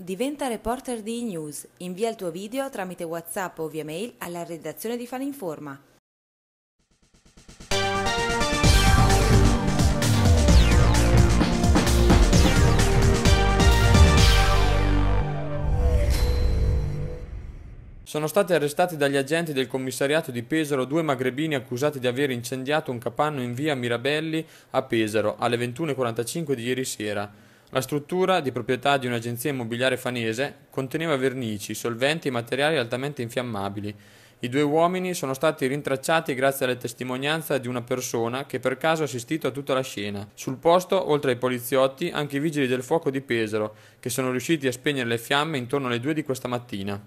Diventa reporter di e-news. Invia il tuo video tramite WhatsApp o via mail alla redazione di Faninforma. Sono stati arrestati dagli agenti del commissariato di Pesaro due magrebini accusati di aver incendiato un capanno in via Mirabelli a Pesaro alle 21.45 di ieri sera. La struttura, di proprietà di un'agenzia immobiliare fanese, conteneva vernici, solventi e materiali altamente infiammabili. I due uomini sono stati rintracciati grazie alla testimonianza di una persona che per caso ha assistito a tutta la scena. Sul posto, oltre ai poliziotti, anche i vigili del fuoco di Pesaro, che sono riusciti a spegnere le fiamme intorno alle 2 di questa mattina.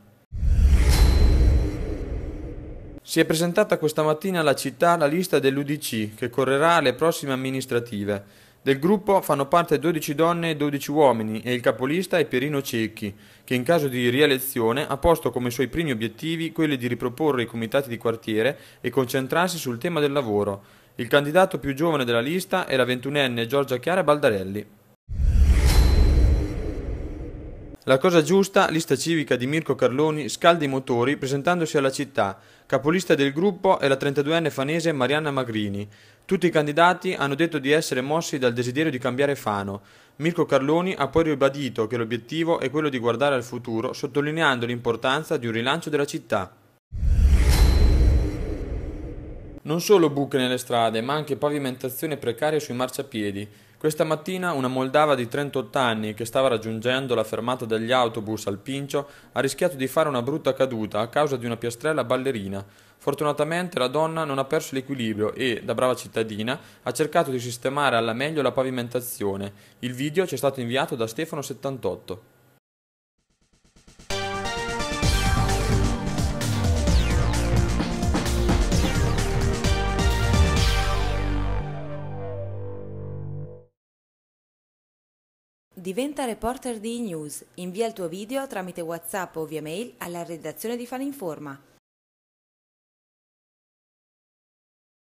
Si è presentata questa mattina alla città la lista dell'UDC che correrà alle prossime amministrative. Del gruppo fanno parte 12 donne e 12 uomini e il capolista è Pierino Cecchi, che in caso di rielezione ha posto come suoi primi obiettivi quelli di riproporre i comitati di quartiere e concentrarsi sul tema del lavoro. Il candidato più giovane della lista è la ventunenne Giorgia Chiara Baldarelli. La cosa giusta, lista civica di Mirko Carloni, scalda i motori presentandosi alla città. Capolista del gruppo è la 32enne fanese Marianna Magrini. Tutti i candidati hanno detto di essere mossi dal desiderio di cambiare Fano. Mirko Carloni ha poi ribadito che l'obiettivo è quello di guardare al futuro, sottolineando l'importanza di un rilancio della città. Non solo buche nelle strade, ma anche pavimentazione precaria sui marciapiedi. Questa mattina una moldava di 38 anni che stava raggiungendo la fermata degli autobus al Pincio ha rischiato di fare una brutta caduta a causa di una piastrella ballerina. Fortunatamente la donna non ha perso l'equilibrio e, da brava cittadina, ha cercato di sistemare alla meglio la pavimentazione. Il video ci è stato inviato da Stefano78. Diventa reporter di e-news. Invia il tuo video tramite WhatsApp o via mail alla redazione di Faninforma